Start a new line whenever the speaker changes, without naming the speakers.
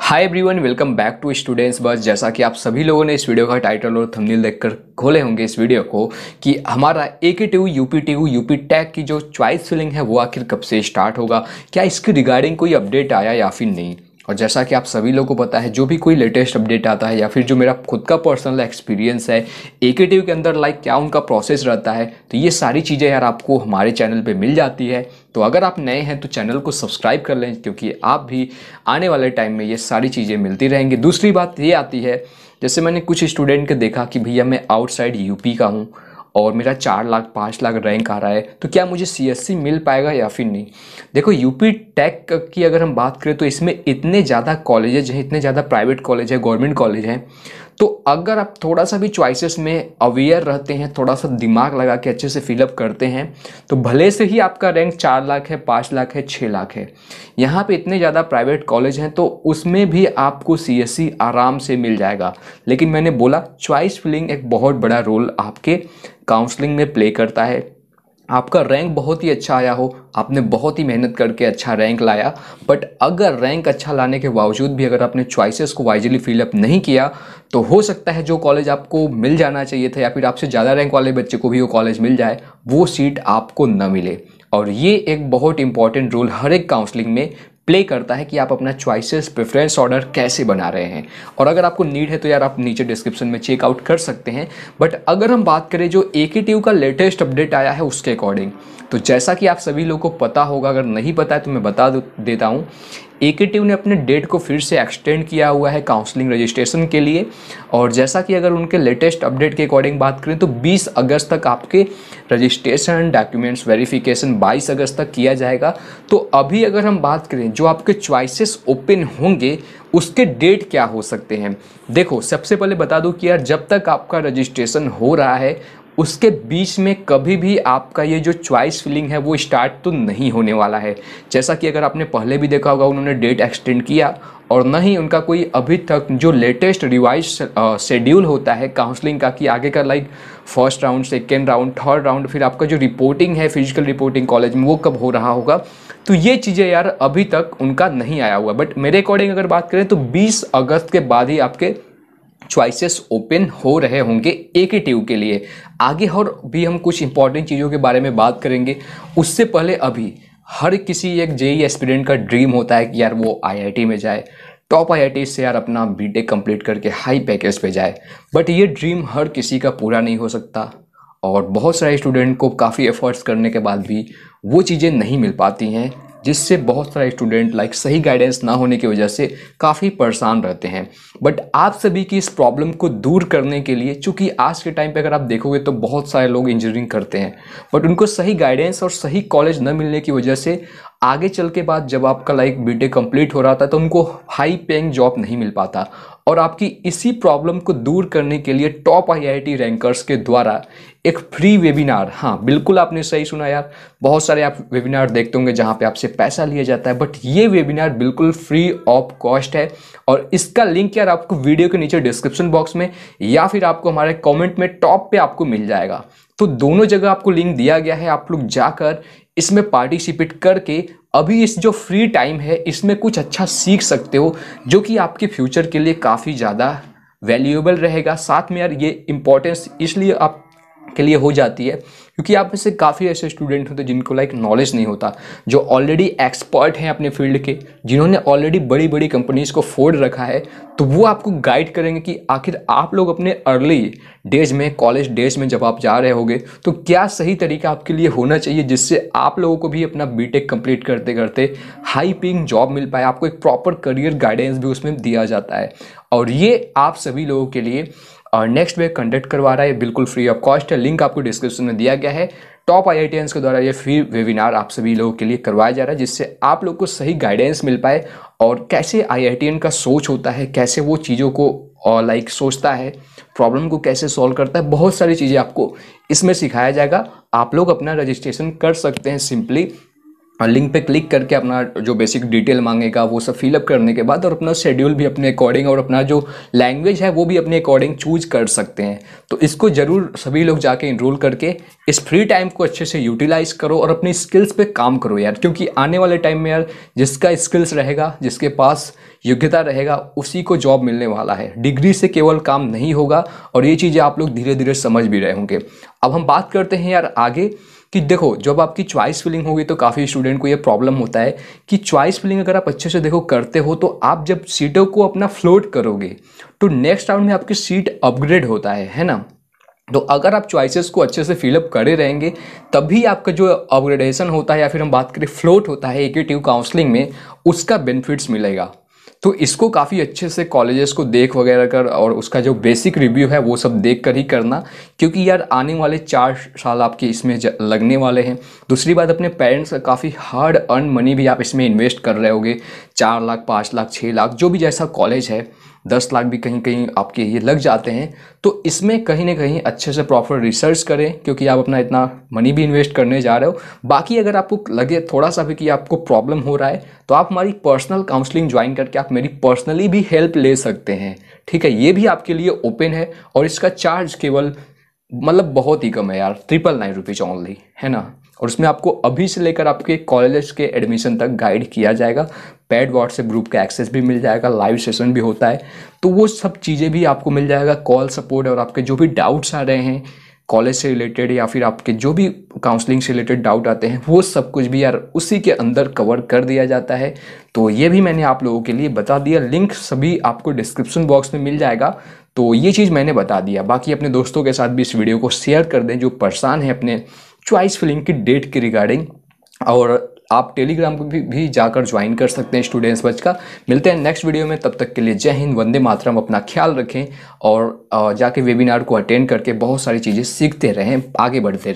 hi everyone welcome back to students बस जैसा कि आप सभी लोगों ने इस वीडियो का टाइटल और थंबनेल देखकर खोले होंगे इस वीडियो को कि हमारा A K T P T P tech की जो चॉइस फिलिंग है वो आखिर कब से स्टार्ट होगा क्या इसके रिगार्डिंग कोई अपडेट आया या फिर नहीं और जैसा कि आप सभी लोगों को पता है जो भी कोई लेटेस्ट अपडेट आता है या फिर जो मेरा खुद का पर्सनल एक्सपीरियंस है ए के के अंदर लाइक क्या उनका प्रोसेस रहता है तो ये सारी चीज़ें यार आपको हमारे चैनल पे मिल जाती है तो अगर आप नए हैं तो चैनल को सब्सक्राइब कर लें क्योंकि आप भी आने वाले टाइम में ये सारी चीज़ें मिलती रहेंगी दूसरी बात ये आती है जैसे मैंने कुछ स्टूडेंट के देखा कि भैया मैं आउटसाइड यूपी का हूँ और मेरा चार लाख पाँच लाख रैंक आ रहा है तो क्या मुझे सी मिल पाएगा या फिर नहीं देखो यूपी टेक की अगर हम बात करें तो इसमें इतने ज़्यादा कॉलेजेज हैं इतने ज़्यादा प्राइवेट कॉलेज है गवर्नमेंट कॉलेज हैं तो अगर आप थोड़ा सा भी चॉइसेस में अवेयर रहते हैं थोड़ा सा दिमाग लगा के अच्छे से फिलअप करते हैं तो भले से ही आपका रैंक चार लाख है पाँच लाख है छः लाख है यहाँ पे इतने ज़्यादा प्राइवेट कॉलेज हैं तो उसमें भी आपको सी e आराम से मिल जाएगा लेकिन मैंने बोला चॉइस फिलिंग एक बहुत बड़ा रोल आपके काउंसलिंग में प्ले करता है आपका रैंक बहुत ही अच्छा आया हो आपने बहुत ही मेहनत करके अच्छा रैंक लाया बट अगर रैंक अच्छा लाने के बावजूद भी अगर आपने चॉइसेस को वाइजली फिलअप नहीं किया तो हो सकता है जो कॉलेज आपको मिल जाना चाहिए था या फिर आपसे ज़्यादा रैंक वाले बच्चे को भी वो कॉलेज मिल जाए वो सीट आपको न मिले और ये एक बहुत इंपॉर्टेंट रोल हर एक काउंसलिंग में प्ले करता है कि आप अपना चॉइसेस प्रेफरेंस ऑर्डर कैसे बना रहे हैं और अगर आपको नीड है तो यार आप नीचे डिस्क्रिप्शन में चेकआउट कर सकते हैं बट अगर हम बात करें जो ए के का लेटेस्ट अपडेट आया है उसके अकॉर्डिंग तो जैसा कि आप सभी लोगों को पता होगा अगर नहीं पता है तो मैं बता देता हूँ टी ने अपने डेट को फिर से एक्सटेंड किया हुआ है काउंसलिंग रजिस्ट्रेशन के लिए और जैसा कि अगर उनके लेटेस्ट अपडेट के अकॉर्डिंग बात करें तो 20 अगस्त तक आपके रजिस्ट्रेशन डॉक्यूमेंट्स वेरिफिकेशन 22 अगस्त तक किया जाएगा तो अभी अगर हम बात करें जो आपके च्वाइसेस ओपन होंगे उसके डेट क्या हो सकते हैं देखो सबसे पहले बता दूँ कि यार जब तक आपका रजिस्ट्रेशन हो रहा है उसके बीच में कभी भी आपका ये जो च्वाइस फीलिंग है वो स्टार्ट तो नहीं होने वाला है जैसा कि अगर आपने पहले भी देखा होगा उन्होंने डेट एक्सटेंड किया और न ही उनका कोई अभी तक जो लेटेस्ट रिवाइज शेड्यूल होता है काउंसलिंग का कि आगे का like first round second round third round फिर आपका जो रिपोर्टिंग है फिजिकल रिपोर्टिंग कॉलेज में वो कब हो रहा होगा तो ये चीज़ें यार अभी तक उनका नहीं आया हुआ बट मेरे अकॉर्डिंग अगर बात करें तो बीस अगस्त के बाद ही आपके चॉइसेस ओपन हो रहे होंगे एक ही ट्यूब के लिए आगे और भी हम कुछ इंपॉर्टेंट चीज़ों के बारे में बात करेंगे उससे पहले अभी हर किसी एक जेई एस्पिडेंट का ड्रीम होता है कि यार वो आईआईटी में जाए टॉप आईआईटी से यार अपना बीटेक कंप्लीट करके हाई पैकेज पे जाए बट ये ड्रीम हर किसी का पूरा नहीं हो सकता और बहुत सारे स्टूडेंट को काफ़ी एफर्ट्स करने के बाद भी वो चीज़ें नहीं मिल पाती हैं जिससे बहुत सारे स्टूडेंट लाइक सही गाइडेंस ना होने की वजह से काफ़ी परेशान रहते हैं बट आप सभी की इस प्रॉब्लम को दूर करने के लिए चूँकि आज के टाइम पर अगर आप देखोगे तो बहुत सारे लोग इंजीनियरिंग करते हैं बट उनको सही गाइडेंस और सही कॉलेज न मिलने की वजह से आगे चल के बाद जब आपका लाइक बीटेक कंप्लीट हो रहा था तो उनको हाई पेइंग जॉब नहीं मिल पाता और आपकी इसी प्रॉब्लम को दूर करने के लिए टॉप आईआईटी रैंकर्स के द्वारा एक फ्री वेबिनार हाँ बिल्कुल आपने सही सुना यार बहुत सारे आप वेबिनार देखते होंगे जहाँ पे आपसे पैसा लिया जाता है बट ये वेबिनार बिल्कुल फ्री ऑफ कॉस्ट है और इसका लिंक यार आपको वीडियो के नीचे डिस्क्रिप्शन बॉक्स में या फिर आपको हमारे कॉमेंट में टॉप पर आपको मिल जाएगा तो दोनों जगह आपको लिंक दिया गया है आप लोग जाकर इसमें पार्टिसिपेट करके अभी इस जो फ्री टाइम है इसमें कुछ अच्छा सीख सकते हो जो कि आपके फ्यूचर के लिए काफ़ी ज़्यादा वैल्यूएबल रहेगा साथ में यार ये इम्पोर्टेंस इसलिए आप के लिए हो जाती है क्योंकि आप में से काफ़ी ऐसे स्टूडेंट होते हैं जिनको लाइक नॉलेज नहीं होता जो ऑलरेडी एक्सपर्ट हैं अपने फील्ड के जिन्होंने ऑलरेडी बड़ी बड़ी कंपनीज को फोर्ड रखा है तो वो आपको गाइड करेंगे कि आखिर आप लोग अपने अर्ली डेज में कॉलेज डेज में जब आप जा रहे होगे तो क्या सही तरीका आपके लिए होना चाहिए जिससे आप लोगों को भी अपना बी कंप्लीट करते करते हाई पेइंग जॉब मिल पाए आपको एक प्रॉपर करियर गाइडेंस भी उसमें दिया जाता है और ये आप सभी लोगों के लिए और नेक्स्ट वे कंडक्ट करवा रहा है बिल्कुल फ्री ऑफ कॉस्ट है लिंक आपको डिस्क्रिप्शन में दिया गया है टॉप आई के द्वारा ये फ्री वेबिनार आप सभी लोगों के लिए करवाया जा रहा है जिससे आप लोग को सही गाइडेंस मिल पाए और कैसे आई का सोच होता है कैसे वो चीज़ों को और लाइक सोचता है प्रॉब्लम को कैसे सॉल्व करता है बहुत सारी चीज़ें आपको इसमें सिखाया जाएगा आप लोग अपना रजिस्ट्रेशन कर सकते हैं सिंपली लिंक हाँ, पे क्लिक करके अपना जो बेसिक डिटेल मांगेगा वो सब फिलअप करने के बाद और अपना शेड्यूल भी अपने अकॉर्डिंग और अपना जो लैंग्वेज है वो भी अपने अकॉर्डिंग चूज कर सकते हैं तो इसको ज़रूर सभी लोग जाके इनरोल करके इस फ्री टाइम को अच्छे से यूटिलाइज करो और अपनी स्किल्स पे काम करो यार क्योंकि आने वाले टाइम में यार जिसका स्किल्स रहेगा जिसके पास योग्यता रहेगा उसी को जॉब मिलने वाला है डिग्री से केवल काम नहीं होगा और ये चीज़ें आप लोग धीरे धीरे समझ भी रहे होंगे अब हम बात करते हैं यार आगे कि देखो जब आपकी चॉइस फिलिंग होगी तो काफ़ी स्टूडेंट को ये प्रॉब्लम होता है कि चॉइस फिलिंग अगर आप अच्छे से देखो करते हो तो आप जब सीटों को अपना फ्लोट करोगे तो नेक्स्ट राउंड में आपकी सीट अपग्रेड होता है है ना तो अगर आप चॉइसेस को अच्छे से फिलअप करे रहेंगे तभी आपका जो अपग्रेडेशन होता है या फिर हम बात करें फ्लोट होता है एकेटिव काउंसलिंग में उसका बेनिफिट्स मिलेगा तो इसको काफ़ी अच्छे से कॉलेजेस को देख वगैरह कर और उसका जो बेसिक रिव्यू है वो सब देख कर ही करना क्योंकि यार आने वाले चार साल आपके इसमें लगने वाले हैं दूसरी बात अपने पेरेंट्स का काफ़ी हार्ड अर्न मनी भी आप इसमें इन्वेस्ट कर रहे होगे चार लाख पाँच लाख छः लाख जो भी जैसा कॉलेज है दस लाख भी कहीं कहीं आपके ये लग जाते हैं तो इसमें कहीं ना कहीं अच्छे से प्रॉपर रिसर्च करें क्योंकि आप अपना इतना मनी भी इन्वेस्ट करने जा रहे हो बाकी अगर आपको लगे थोड़ा सा भी कि आपको प्रॉब्लम हो रहा है तो आप हमारी पर्सनल काउंसलिंग ज्वाइन करके आप मेरी पर्सनली भी हेल्प ले सकते हैं ठीक है ये भी आपके लिए ओपन है और इसका चार्ज केवल मतलब बहुत ही कम है यार ट्रिपल नाइन रुपीज़ ऑनली है ना और उसमें आपको अभी से लेकर आपके कॉलेज के एडमिशन तक गाइड किया जाएगा पैड व्हाट्सएप ग्रुप का एक्सेस भी मिल जाएगा लाइव सेशन भी होता है तो वो सब चीज़ें भी आपको मिल जाएगा कॉल सपोर्ट और आपके जो भी डाउट्स आ रहे हैं कॉलेज से रिलेटेड या फिर आपके जो भी काउंसलिंग से रिलेटेड डाउट आते हैं वो सब कुछ भी यार उसी के अंदर कवर कर दिया जाता है तो ये भी मैंने आप लोगों के लिए बता दिया लिंक सभी आपको डिस्क्रिप्शन बॉक्स में मिल जाएगा तो ये चीज़ मैंने बता दिया बाकी अपने दोस्तों के साथ भी इस वीडियो को शेयर कर दें जो परेशान है अपने चॉइस फिलिंग की डेट के रिगार्डिंग और आप टेलीग्राम पर भी, भी जाकर ज्वाइन कर सकते हैं स्टूडेंट्स बच का मिलते हैं नेक्स्ट वीडियो में तब तक के लिए जय हिंद वंदे मातरम अपना ख्याल रखें और जाके वेबिनार को अटेंड करके बहुत सारी चीज़ें सीखते रहें आगे बढ़ते रहें